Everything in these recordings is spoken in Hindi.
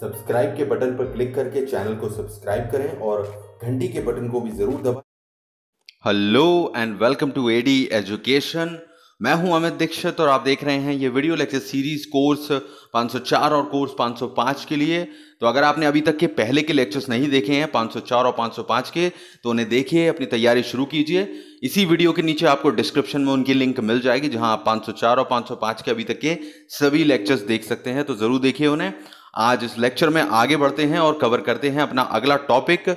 सब्सक्राइब के बटन पर क्लिक करके चैनल को सब्सक्राइब करें और घंटी के बटन को भी जरूर दबाएं hello and welcome to AD education मैं हूं अमित दीक्षित और आप देख रहे हैं ये वीडियो लेक्चर सीरीज कोर्स 504 और कोर्स 505 के लिए तो अगर आपने अभी तक के पहले के लेक्चर्स नहीं देखे हैं 504 और 505 के तो उन्हें देखिए अपनी तैयारी शुरू कीजिए इसी वीडियो के नीचे आपको डिस्क्रिप्शन में उनकी लिंक मिल जाएगी जहां आप 504 और 505 के अभी तक के सभी लेक्चर्स देख सकते हैं तो ज़रूर देखिए उन्हें आज इस लेक्चर में आगे बढ़ते हैं और कवर करते हैं अपना अगला टॉपिक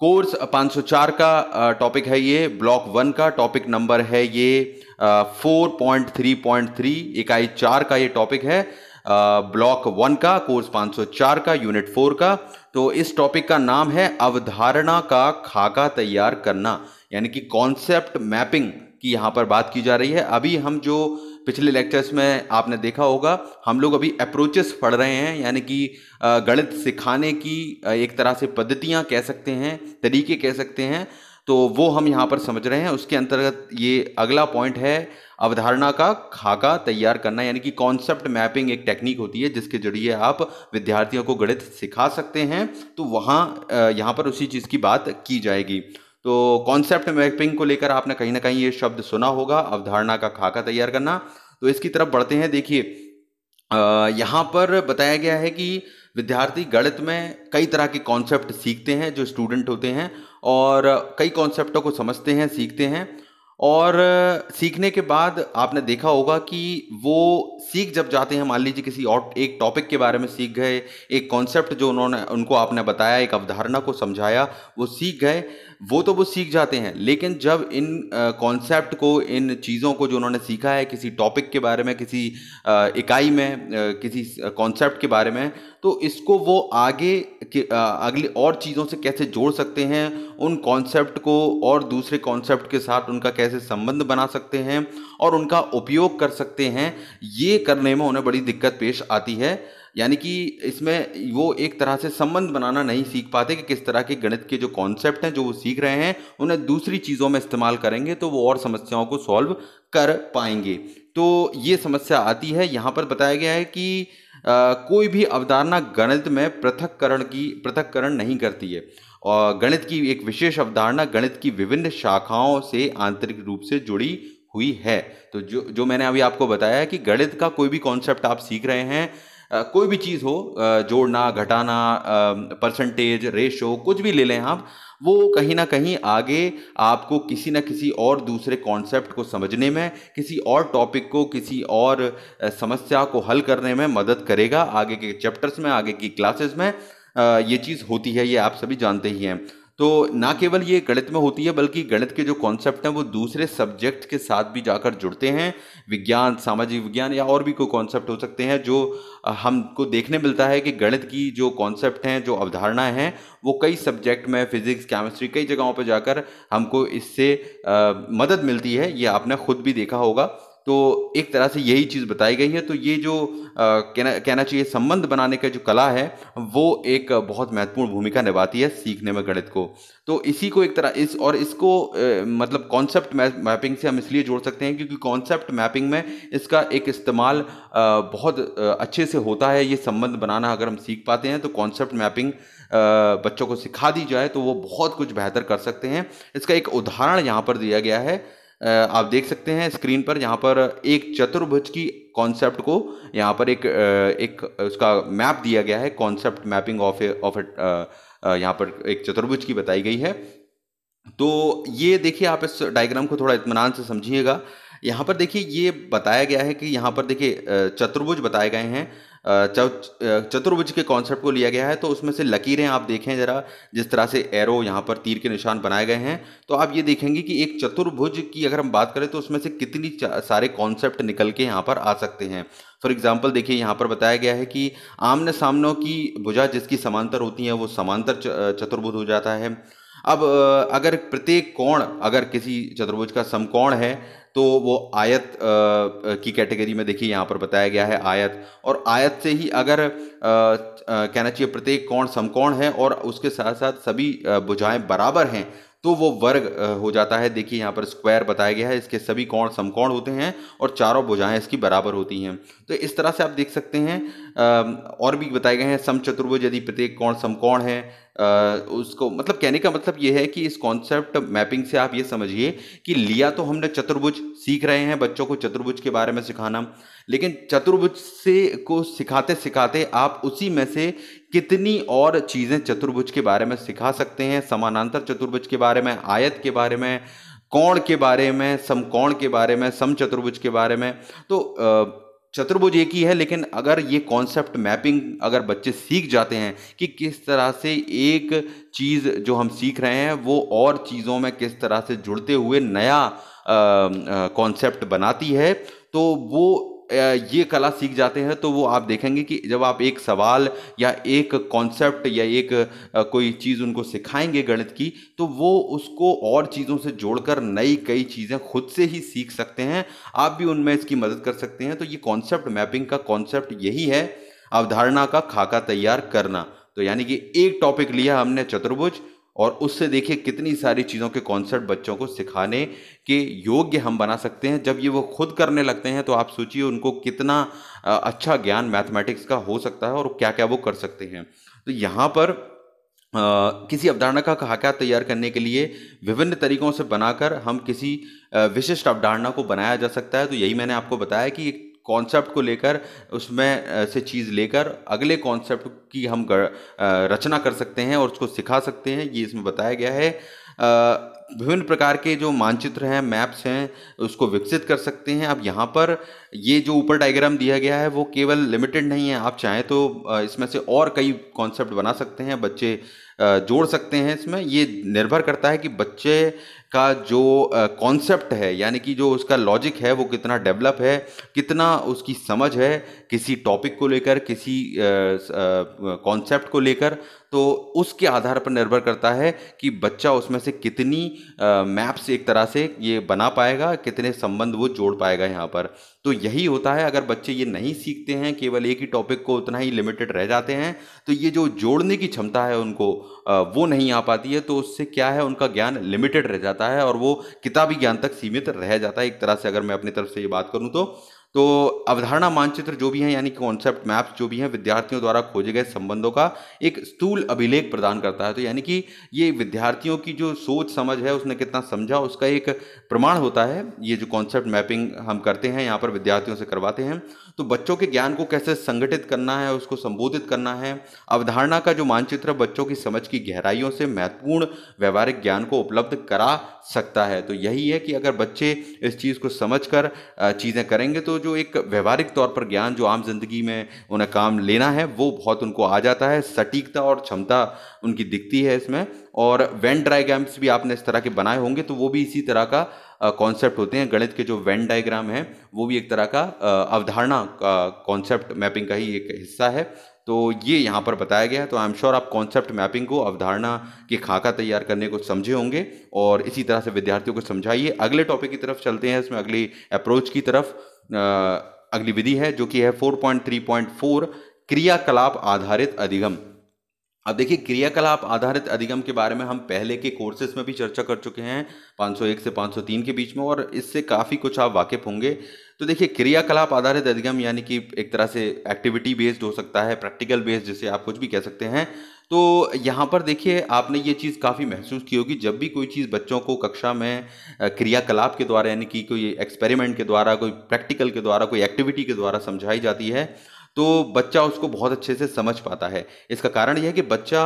कोर्स 504 का टॉपिक है ये ब्लॉक वन का टॉपिक नंबर है ये 4.3.3 इकाई चार का ये टॉपिक है ब्लॉक वन का कोर्स 504 का यूनिट फोर का तो इस टॉपिक का नाम है अवधारणा का खाका तैयार करना यानी कि कॉन्सेप्ट मैपिंग की यहाँ पर बात की जा रही है अभी हम जो पिछले लेक्चर्स में आपने देखा होगा हम लोग अभी अप्रोचेस पढ़ रहे हैं यानी कि गणित सिखाने की एक तरह से पद्धतियाँ कह सकते हैं तरीके कह सकते हैं तो वो हम यहाँ पर समझ रहे हैं उसके अंतर्गत ये अगला पॉइंट है अवधारणा का खाका तैयार करना यानी कि कॉन्सेप्ट मैपिंग एक टेक्निक होती है जिसके जरिए आप विद्यार्थियों को गणित सिखा सकते हैं तो वहाँ यहाँ पर उसी चीज़ की बात की जाएगी तो कॉन्सेप्ट मैपिंग को लेकर आपने कहीं ना कहीं ये शब्द सुना होगा अवधारणा का खाका तैयार करना तो इसकी तरफ बढ़ते हैं देखिए यहाँ पर बताया गया है कि विद्यार्थी गणित में कई तरह के कॉन्सेप्ट सीखते हैं जो स्टूडेंट होते हैं और कई कॉन्सेप्टों को समझते हैं सीखते हैं और सीखने के बाद आपने देखा होगा कि वो सीख जब जाते हैं मान लीजिए किसी और एक टॉपिक के बारे में सीख गए एक कॉन्सेप्ट जो उन्होंने उनको आपने बताया एक अवधारणा को समझाया वो सीख गए वो तो वो सीख जाते हैं लेकिन जब इन कॉन्सेप्ट को इन चीज़ों को जो उन्होंने सीखा है किसी टॉपिक के बारे में किसी आ, इकाई में आ, किसी कॉन्सेप्ट के बारे में तो इसको वो आगे अगली और चीज़ों से कैसे जोड़ सकते हैं उन कॉन्सेप्ट को और दूसरे कॉन्सेप्ट के साथ उनका कैसे संबंध बना सकते हैं और उनका उपयोग कर सकते हैं ये करने में उन्हें बड़ी दिक्कत पेश आती है यानी कि इसमें वो एक तरह से संबंध बनाना नहीं सीख पाते कि किस तरह के गणित के जो कॉन्सेप्ट हैं जो वो सीख रहे हैं उन्हें दूसरी चीज़ों में इस्तेमाल करेंगे तो वो और समस्याओं को सॉल्व कर पाएंगे तो ये समस्या आती है यहाँ पर बताया गया है कि आ, कोई भी अवधारणा गणित में पृथककरण की पृथककरण नहीं करती है और गणित की एक विशेष अवधारणा गणित की विभिन्न शाखाओं से आंतरिक रूप से जुड़ी हुई है तो जो जो मैंने अभी आपको बताया है कि गणित का कोई भी कॉन्सेप्ट आप सीख रहे हैं कोई भी चीज़ हो जोड़ना घटाना परसेंटेज रेशो कुछ भी ले लें आप वो कहीं ना कहीं आगे आपको किसी ना किसी और दूसरे कॉन्सेप्ट को समझने में किसी और टॉपिक को किसी और समस्या को हल करने में मदद करेगा आगे के चैप्टर्स में आगे की क्लासेस में ये चीज़ होती है ये आप सभी जानते ही हैं तो ना केवल ये गणित में होती है बल्कि गणित के जो कॉन्सेप्ट हैं वो दूसरे सब्जेक्ट के साथ भी जाकर जुड़ते हैं विज्ञान सामाजिक विज्ञान या और भी कोई कॉन्सेप्ट हो सकते हैं जो हमको देखने मिलता है कि गणित की जो कॉन्सेप्ट हैं जो अवधारणाएं हैं वो कई सब्जेक्ट में फिजिक्स केमिस्ट्री कई जगहों पर जाकर हमको इससे आ, मदद मिलती है ये आपने खुद भी देखा होगा तो एक तरह से यही चीज़ बताई गई है तो ये जो आ, कहना कहना चाहिए संबंध बनाने का जो कला है वो एक बहुत महत्वपूर्ण भूमिका निभाती है सीखने में गणित को तो इसी को एक तरह इस और इसको ए, मतलब कॉन्सेप्ट मैपिंग से हम इसलिए जोड़ सकते हैं क्योंकि कॉन्सेप्ट मैपिंग में इसका एक इस्तेमाल बहुत अच्छे से होता है ये संबंध बनाना अगर हम सीख पाते हैं तो कॉन्सेप्ट मैपिंग बच्चों को सिखा दी जाए तो वो बहुत कुछ बेहतर कर सकते हैं इसका एक उदाहरण यहाँ पर दिया गया है आप देख सकते हैं स्क्रीन पर यहाँ पर एक चतुर्भुज की कॉन्सेप्ट को यहाँ पर एक एक उसका मैप दिया गया है कॉन्सेप्ट मैपिंग ऑफ ऑफ यहाँ पर एक चतुर्भुज की बताई गई है तो ये देखिए आप इस डायग्राम को थोड़ा इतमान से समझिएगा यहाँ पर देखिए ये बताया गया है कि यहाँ पर देखिए चतुर्भुज बताए गए हैं चतुर्भुज के कॉन्सेप्ट को लिया गया है तो उसमें से लकीरें आप देखें ज़रा जिस तरह से एरो यहाँ पर तीर के निशान बनाए गए हैं तो आप ये देखेंगे कि एक चतुर्भुज की अगर हम बात करें तो उसमें से कितनी सारे कॉन्सेप्ट निकल के यहाँ पर आ सकते हैं फॉर एग्जाम्पल देखिए यहाँ पर बताया गया है कि आमने सामनों की भुजा जिसकी समांतर होती है वो समांतर चतुर्भुज हो जाता है अब अगर प्रत्येक कोण अगर किसी चतुर्भुज का समकोण है तो वो आयत की कैटेगरी में देखिए यहाँ पर बताया गया है आयत और आयत से ही अगर कहना चाहिए प्रत्येक कोण समकोण है और उसके साथ साथ सभी भुजाएं बराबर हैं तो वो वर्ग हो जाता है देखिए यहाँ पर स्क्वायर बताया गया है इसके सभी कोण समकोण होते हैं और चारों भुजाएं इसकी बराबर होती हैं तो इस तरह से आप देख सकते हैं और भी बताए गए हैं समचतुर्भुज यदि प्रत्येक कोण समकोण है उसको मतलब कहने का मतलब ये है कि इस कॉन्सेप्ट मैपिंग से आप ये समझिए कि लिया तो हमने चतुर्भुज सीख रहे हैं बच्चों को चतुर्भुज के बारे में सिखाना लेकिन चतुर्भुज से को सिखाते सिखाते आप उसी में से कितनी और चीज़ें चतुर्भुज के बारे में सिखा सकते हैं समानांतर चतुर्भुज के बारे में आयत के बारे में कोण के बारे में समकोण के बारे में सम चतुर्भुज के बारे में तो चतुर्भुज एक ही है लेकिन अगर ये कॉन्सेप्ट मैपिंग अगर बच्चे सीख जाते हैं कि किस तरह से एक चीज़ जो हम सीख रहे हैं वो और चीज़ों में किस तरह से जुड़ते हुए नया कॉन्सेप्ट बनाती है तो वो ये कला सीख जाते हैं तो वो आप देखेंगे कि जब आप एक सवाल या एक कॉन्सेप्ट या एक कोई चीज़ उनको सिखाएंगे गणित की तो वो उसको और चीज़ों से जोड़कर नई कई चीज़ें खुद से ही सीख सकते हैं आप भी उनमें इसकी मदद कर सकते हैं तो ये कॉन्सेप्ट मैपिंग का कॉन्सेप्ट यही है अवधारणा का खाका तैयार करना तो यानी कि एक टॉपिक लिया हमने चतुर्भुज और उससे देखिए कितनी सारी चीज़ों के कॉन्सेप्ट बच्चों को सिखाने के योग्य हम बना सकते हैं जब ये वो खुद करने लगते हैं तो आप सोचिए उनको कितना अच्छा ज्ञान मैथमेटिक्स का हो सकता है और क्या क्या वो कर सकते हैं तो यहाँ पर Uh, किसी अवधारणा का खाका तैयार करने के लिए विभिन्न तरीकों से बनाकर हम किसी विशिष्ट अवधारणा को बनाया जा सकता है तो यही मैंने आपको बताया कि एक कॉन्सेप्ट को लेकर उसमें से चीज़ लेकर अगले कॉन्सेप्ट की हम रचना कर सकते हैं और उसको सिखा सकते हैं ये इसमें बताया गया है विभिन्न प्रकार के जो मानचित्र हैं मैप्स हैं उसको विकसित कर सकते हैं अब यहाँ पर ये जो ऊपर डायग्राम दिया गया है वो केवल लिमिटेड नहीं है आप चाहें तो इसमें से और कई कॉन्सेप्ट बना सकते हैं बच्चे जोड़ सकते हैं इसमें ये निर्भर करता है कि बच्चे का जो कॉन्सेप्ट है यानी कि जो उसका लॉजिक है वो कितना डेवलप है कितना उसकी समझ है किसी टॉपिक को लेकर किसी कॉन्सेप्ट को लेकर तो उसके आधार पर निर्भर करता है कि बच्चा उसमें से कितनी मैप्स एक तरह से ये बना पाएगा कितने संबंध वो जोड़ पाएगा यहाँ पर तो यही होता है अगर बच्चे ये नहीं सीखते हैं केवल एक ही टॉपिक को उतना ही लिमिटेड रह जाते हैं तो ये जो जोड़ने की क्षमता है उनको वो नहीं आ पाती है तो उससे क्या है उनका ज्ञान लिमिटेड रह जाता है और वो किताबी ज्ञान तक सीमित रह जाता है एक तरह से अगर मैं अपनी तरफ से ये बात करूँ तो तो अवधारणा मानचित्र जो भी हैं यानी कॉन्सेप्ट मैप्स जो भी हैं विद्यार्थियों द्वारा खोजे गए संबंधों का एक स्थूल अभिलेख प्रदान करता है तो यानी कि ये विद्यार्थियों की जो सोच समझ है उसने कितना समझा उसका एक प्रमाण होता है ये जो कॉन्सेप्ट मैपिंग हम करते हैं यहाँ पर विद्यार्थियों से करवाते हैं तो बच्चों के ज्ञान को कैसे संगठित करना है उसको संबोधित करना है अवधारणा का जो मानचित्र बच्चों की समझ की गहराइयों से महत्वपूर्ण व्यवहारिक ज्ञान को उपलब्ध करा सकता है तो यही है कि अगर बच्चे इस चीज़ को समझ कर चीज़ें करेंगे तो जो एक व्यवहारिक तौर पर ज्ञान जो आम जिंदगी में उन्हें काम लेना है वो बहुत उनको आ जाता है सटीकता और क्षमता उनकी दिखती है इसमें और वेन डायग्राम्स भी आपने इस तरह के बनाए होंगे तो वो भी इसी तरह का कॉन्सेप्ट होते हैं गणित के जो वेन डायग्राम है वो भी एक तरह का अवधारणा कॉन्सेप्ट मैपिंग का ही एक हिस्सा है तो ये यहाँ पर बताया गया है तो आई एम श्योर आप कॉन्सेप्ट मैपिंग को अवधारणा की खाका तैयार करने को समझे होंगे और इसी तरह से विद्यार्थियों को समझाइए अगले टॉपिक की तरफ चलते हैं इसमें अगली अप्रोच की तरफ अगली विधि है जो कि है 4.3.4 क्रियाकलाप आधारित अधिगम अब देखिए क्रियाकलाप आधारित अधिगम के बारे में हम पहले के कोर्सेज में भी चर्चा कर चुके हैं 501 से 503 के बीच में और इससे काफ़ी कुछ आप वाकिफ़ होंगे तो देखिए क्रियाकलाप आधारित अधिगम यानी कि एक तरह से एक्टिविटी बेस्ड हो सकता है प्रैक्टिकल बेस्ड जिसे आप कुछ भी कह सकते हैं तो यहाँ पर देखिए आपने ये चीज़ काफ़ी महसूस की होगी जब भी कोई चीज़ बच्चों को कक्षा में क्रियाकलाप के द्वारा यानी कि कोई एक्सपेरिमेंट के द्वारा कोई प्रैक्टिकल के द्वारा कोई एक्टिविटी के द्वारा समझाई जाती है तो बच्चा उसको बहुत अच्छे से समझ पाता है इसका कारण यह है कि बच्चा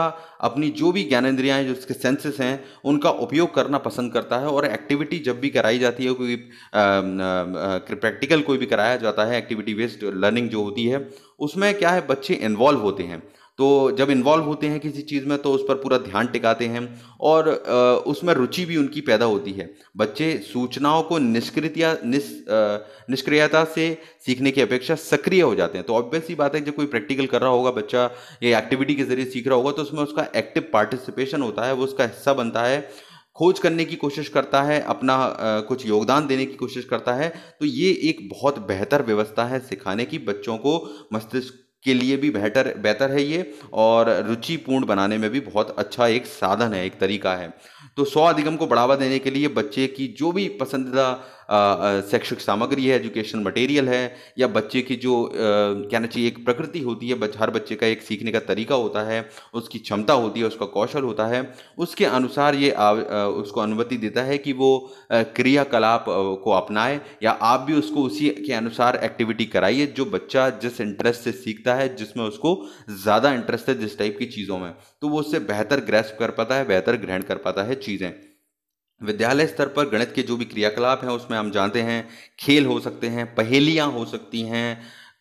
अपनी जो भी ज्ञानेन्द्रियाँ जो उसके सेंसेस हैं उनका उपयोग करना पसंद करता है और एक्टिविटी जब भी कराई जाती है कोई प्रैक्टिकल कोई भी कराया जाता है एक्टिविटी बेस्ड लर्निंग जो होती है उसमें क्या है बच्चे इन्वॉल्व होते हैं तो जब इन्वॉल्व होते हैं किसी चीज़ में तो उस पर पूरा ध्यान टिकाते हैं और उसमें रुचि भी उनकी पैदा होती है बच्चे सूचनाओं को निष्क्रिया निस निष्क्रियता से सीखने की अपेक्षा सक्रिय हो जाते हैं तो ऑब्वियस ही बात है जब कोई प्रैक्टिकल कर रहा होगा बच्चा ये एक्टिविटी के जरिए सीख रहा होगा तो उसमें उसका एक्टिव पार्टिसिपेशन होता है वो उसका हिस्सा बनता है खोज करने की कोशिश करता है अपना आ, कुछ योगदान देने की कोशिश करता है तो ये एक बहुत बेहतर व्यवस्था है सिखाने की बच्चों को मस्तिष्क के लिए भी बेहतर बेहतर है ये और रुचिपूर्ण बनाने में भी बहुत अच्छा एक साधन है एक तरीका है तो स्व अधिगम को बढ़ावा देने के लिए बच्चे की जो भी पसंदीदा शैक्षिक सामग्री है एजुकेशन मटेरियल है या बच्चे की जो कहना चाहिए एक प्रकृति होती है हर बच्चे का एक सीखने का तरीका होता है उसकी क्षमता होती है उसका कौशल होता है उसके अनुसार ये आ, उसको अनुमति देता है कि वो क्रियाकलाप को अपनाए या आप भी उसको उसी के अनुसार एक्टिविटी कराइए जो बच्चा जिस इंटरेस्ट से सीखता है जिसमें उसको ज़्यादा इंटरेस्ट है जिस टाइप की चीज़ों में तो वो उससे बेहतर ग्रेस्प कर पाता है बेहतर ग्रहण कर पाता है चीज़ें विद्यालय स्तर पर गणित के जो भी क्रियाकलाप हैं उसमें हम जानते हैं खेल हो सकते हैं पहेलियाँ हो सकती हैं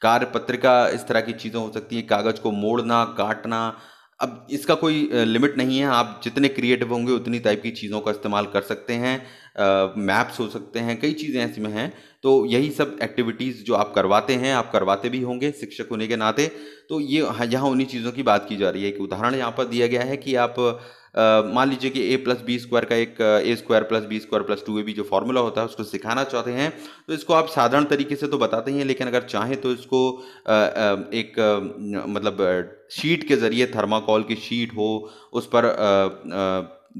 कार्य पत्रिका इस तरह की चीज़ें हो सकती हैं कागज़ को मोड़ना काटना अब इसका कोई लिमिट नहीं है आप जितने क्रिएटिव होंगे उतनी टाइप की चीज़ों का इस्तेमाल कर सकते हैं मैप्स हो सकते हैं कई चीज़ें ऐसी में हैं तो यही सब एक्टिविटीज़ जो आप करवाते हैं आप करवाते भी होंगे शिक्षक होने के नाते तो ये हाँ, यहाँ उन्हीं चीज़ों की बात की जा रही है कि उदाहरण यहाँ पर दिया गया है कि आप मान लीजिए कि ए प्लस बी स्क्वायर का एक A square plus B square plus two A B जो फॉर्मूला होता है उसको सिखाना चाहते हैं तो इसको आप साधारण तरीके से तो बताते हैं लेकिन अगर चाहें तो इसको एक मतलब शीट के ज़रिए थर्माकोल की शीट हो उस पर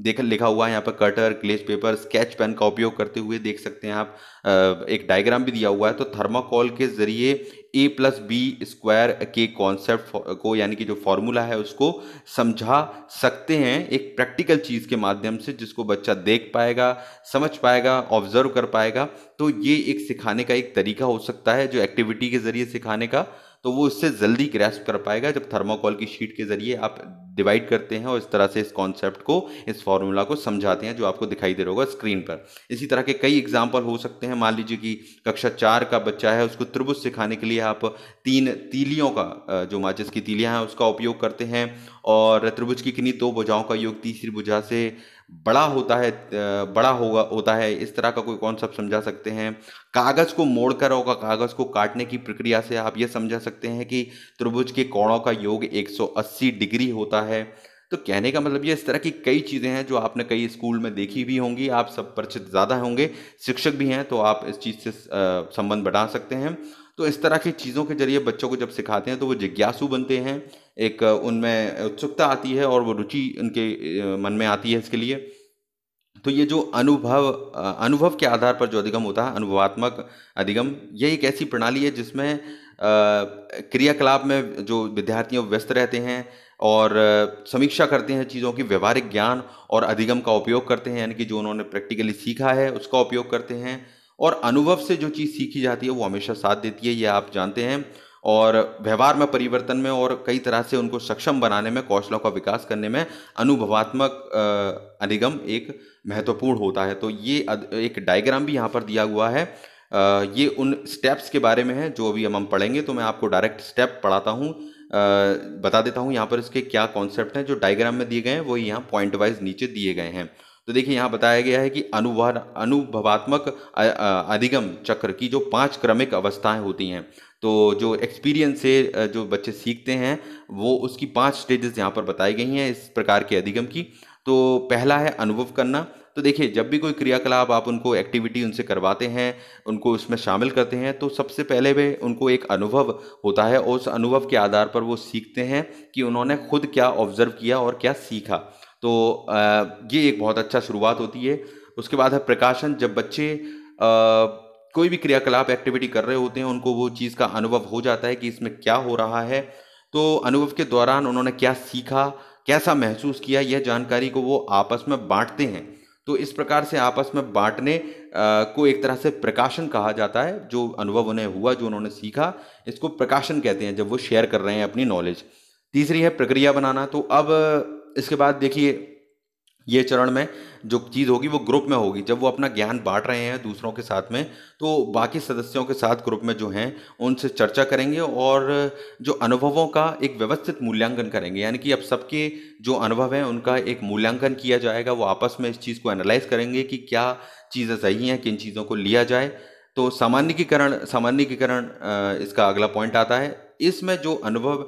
देख लिखा हुआ है यहाँ पर cutter glaze paper sketch pen का उपयोग करते हुए देख सकते हैं आप एक डायग्राम भी दिया हुआ है तो थर्माकोल के ज़रिए ए प्लस बी स्क्वायर के कॉन्सेप्ट को यानी कि जो फॉर्मूला है उसको समझा सकते हैं एक प्रैक्टिकल चीज़ के माध्यम से जिसको बच्चा देख पाएगा समझ पाएगा ऑब्जर्व कर पाएगा तो ये एक सिखाने का एक तरीका हो सकता है जो एक्टिविटी के ज़रिए सिखाने का तो वो इससे जल्दी ग्रेस्प कर पाएगा जब थर्माकोल की शीट के ज़रिए आप डिवाइड करते हैं और इस तरह से इस कॉन्सेप्ट को इस फॉर्मूला को समझाते हैं जो आपको दिखाई दे रहा होगा स्क्रीन पर इसी तरह के कई एग्जाम्पल हो सकते हैं मान लीजिए कि कक्षा चार का बच्चा है उसको त्रिभुज सिखाने के लिए आप तीन तीलियों का जो माचिस की तीलियाँ हैं उसका उपयोग करते हैं और त्रिभुज की किन्नी दो भुजाओं का योग तीसरी भुजा से बड़ा होता है बड़ा होगा होता है इस तरह का कोई कॉन्सेप्ट समझा सकते हैं कागज़ को मोड़कर होगा कागज़ को काटने की प्रक्रिया से आप ये समझा सकते हैं कि त्रिभुज के कोणों का योग 180 डिग्री होता है तो कहने का मतलब ये इस तरह की कई चीज़ें हैं जो आपने कई स्कूल में देखी भी होंगी आप सब परिचित ज़्यादा होंगे शिक्षक भी हैं तो आप इस चीज़ से संबंध बढ़ा सकते हैं तो इस तरह की चीज़ों के जरिए बच्चों को जब सिखाते हैं तो वो जिज्ञासु बनते हैं एक उनमें उत्सुकता आती है और वो रुचि उनके मन में आती है इसके लिए तो ये जो अनुभव अनुभव के आधार पर जो अधिगम होता है अनुभवात्मक अधिगम ये एक ऐसी प्रणाली है जिसमें क्रियाकलाप में जो विद्यार्थियों व्यस्त रहते हैं और समीक्षा करते हैं चीज़ों की व्यवहारिक ज्ञान और अधिगम का उपयोग करते हैं यानी कि जो उन्होंने प्रैक्टिकली सीखा है उसका उपयोग करते हैं और अनुभव से जो चीज़ सीखी जाती है वो हमेशा साथ देती है ये आप जानते हैं और व्यवहार में परिवर्तन में और कई तरह से उनको सक्षम बनाने में कौशलों का विकास करने में अनुभवात्मक अधिगम एक महत्वपूर्ण होता है तो ये एक डायग्राम भी यहाँ पर दिया हुआ है ये उन स्टेप्स के बारे में है जो अभी हम हम पढ़ेंगे तो मैं आपको डायरेक्ट स्टेप पढ़ाता हूँ बता देता हूँ यहाँ पर इसके क्या कॉन्सेप्ट हैं जो डायग्राम में दिए गए हैं वो यहाँ पॉइंट वाइज नीचे दिए गए हैं तो देखिए यहाँ बताया गया है कि अनुभव अनुभवात्मक अधिगम चक्र की जो पांच क्रमिक अवस्थाएं होती हैं तो जो एक्सपीरियंस से जो बच्चे सीखते हैं वो उसकी पांच स्टेजेस यहाँ पर बताई गई हैं इस प्रकार के अधिगम की तो पहला है अनुभव करना तो देखिए जब भी कोई क्रियाकलाप आप उनको एक्टिविटी उनसे करवाते हैं उनको उसमें शामिल करते हैं तो सबसे पहले वे उनको एक अनुभव होता है और उस अनुभव के आधार पर वो सीखते हैं कि उन्होंने खुद क्या ऑब्जर्व किया और क्या सीखा तो ये एक बहुत अच्छा शुरुआत होती है उसके बाद है प्रकाशन जब बच्चे कोई भी क्रियाकलाप एक्टिविटी कर रहे होते हैं उनको वो चीज़ का अनुभव हो जाता है कि इसमें क्या हो रहा है तो अनुभव के दौरान उन्होंने क्या सीखा कैसा महसूस किया यह जानकारी को वो आपस में बांटते हैं तो इस प्रकार से आपस में बांटने को एक तरह से प्रकाशन कहा जाता है जो अनुभव उन्हें हुआ जो उन्होंने सीखा इसको प्रकाशन कहते हैं जब वो शेयर कर रहे हैं अपनी नॉलेज तीसरी है प्रक्रिया बनाना तो अब इसके बाद देखिए ये चरण में जो चीज़ होगी वो ग्रुप में होगी जब वो अपना ज्ञान बांट रहे हैं दूसरों के साथ में तो बाकी सदस्यों के साथ ग्रुप में जो हैं उनसे चर्चा करेंगे और जो अनुभवों का एक व्यवस्थित मूल्यांकन करेंगे यानी कि अब सबके जो अनुभव हैं उनका एक मूल्यांकन किया जाएगा वो आपस में इस चीज़ को एनालाइज करेंगे कि क्या चीज़ें सही हैं किन चीज़ों को लिया जाए तो सामान्यकरण सामान्यकरण इसका अगला पॉइंट आता है इसमें जो अनुभव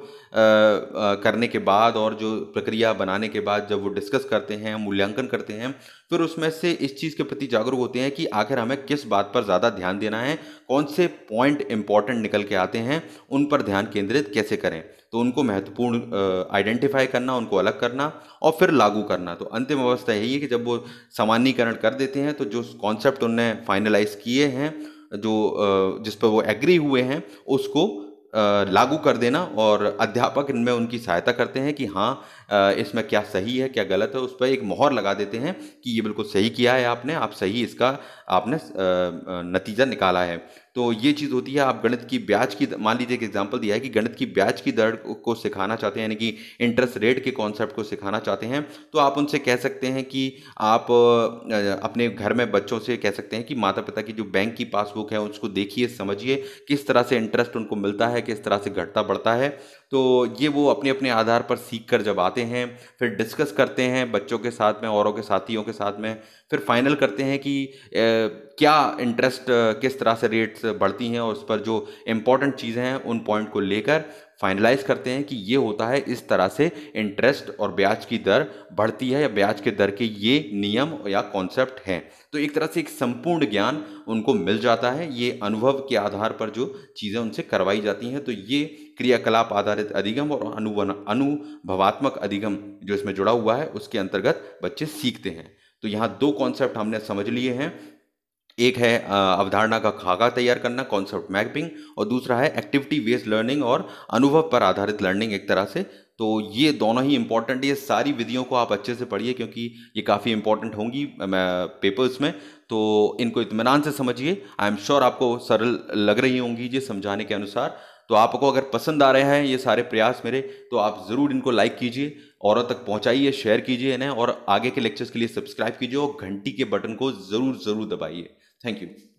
करने के बाद और जो प्रक्रिया बनाने के बाद जब वो डिस्कस करते हैं मूल्यांकन करते हैं फिर उसमें से इस चीज़ के प्रति जागरूक होते हैं कि आखिर हमें किस बात पर ज़्यादा ध्यान देना है कौन से पॉइंट इंपॉर्टेंट निकल के आते हैं उन पर ध्यान केंद्रित कैसे करें तो उनको महत्वपूर्ण आइडेंटिफाई करना उनको अलग करना और फिर लागू करना तो अंतिम अवस्था यही है कि जब वो सामान्यकरण कर देते हैं तो जो कॉन्सेप्ट उनने फाइनलाइज किए हैं जो जिस पर वो एग्री हुए हैं उसको लागू कर देना और अध्यापक इनमें उनकी सहायता करते हैं कि हाँ इसमें क्या सही है क्या गलत है उस पर एक मोहर लगा देते हैं कि ये बिल्कुल सही किया है आपने आप सही इसका आपने नतीजा निकाला है तो ये चीज़ होती है आप गणित की ब्याज की मान लीजिए एक एग्जाम्पल दिया है कि गणित की ब्याज की दर को सिखाना चाहते हैं यानी कि इंटरेस्ट रेट के कॉन्सेप्ट को सिखाना चाहते हैं तो आप उनसे कह सकते हैं कि आप अपने घर में बच्चों से कह सकते हैं कि माता पिता की जो बैंक की पासबुक है उसको देखिए समझिए किस तरह से इंटरेस्ट उनको मिलता है किस तरह से घटता बढ़ता है तो ये वो अपने अपने आधार पर सीख कर जब आते हैं फिर डिस्कस करते हैं बच्चों के साथ में औरों के साथियों के साथ में फिर फाइनल करते हैं कि ए, क्या इंटरेस्ट किस तरह से रेट्स बढ़ती हैं और उस पर जो इम्पॉर्टेंट चीज़ें हैं उन पॉइंट को लेकर फाइनलाइज करते हैं कि ये होता है इस तरह से इंटरेस्ट और ब्याज की दर बढ़ती है या ब्याज के दर के ये नियम या कॉन्सेप्ट हैं तो एक तरह से एक संपूर्ण ज्ञान उनको मिल जाता है ये अनुभव के आधार पर जो चीज़ें उनसे करवाई जाती हैं तो ये क्रियाकलाप आधारित अधिगम और अनुवन अनुभवात्मक अधिगम जो इसमें जुड़ा हुआ है उसके अंतर्गत बच्चे सीखते हैं तो यहाँ दो कॉन्सेप्ट हमने समझ लिए हैं एक है अवधारणा का खाका तैयार करना कॉन्सेप्ट मैपिंग और दूसरा है एक्टिविटी बेस्ड लर्निंग और अनुभव पर आधारित लर्निंग एक तरह से तो ये दोनों ही इंपॉर्टेंट ये सारी विधियों को आप अच्छे से पढ़िए क्योंकि ये काफ़ी इंपॉर्टेंट होंगी पेपर्स में तो इनको इतमान से समझिए आई एम श्योर आपको सरल लग रही होंगी ये समझाने के अनुसार तो आपको अगर पसंद आ रहे हैं ये सारे प्रयास मेरे तो आप ज़रूर इनको लाइक कीजिए औरों तक पहुँचाइए शेयर कीजिए इन्हें और आगे के लेक्चर्स के लिए सब्सक्राइब कीजिए और घंटी के बटन को ज़रूर ज़रूर दबाइए थैंक यू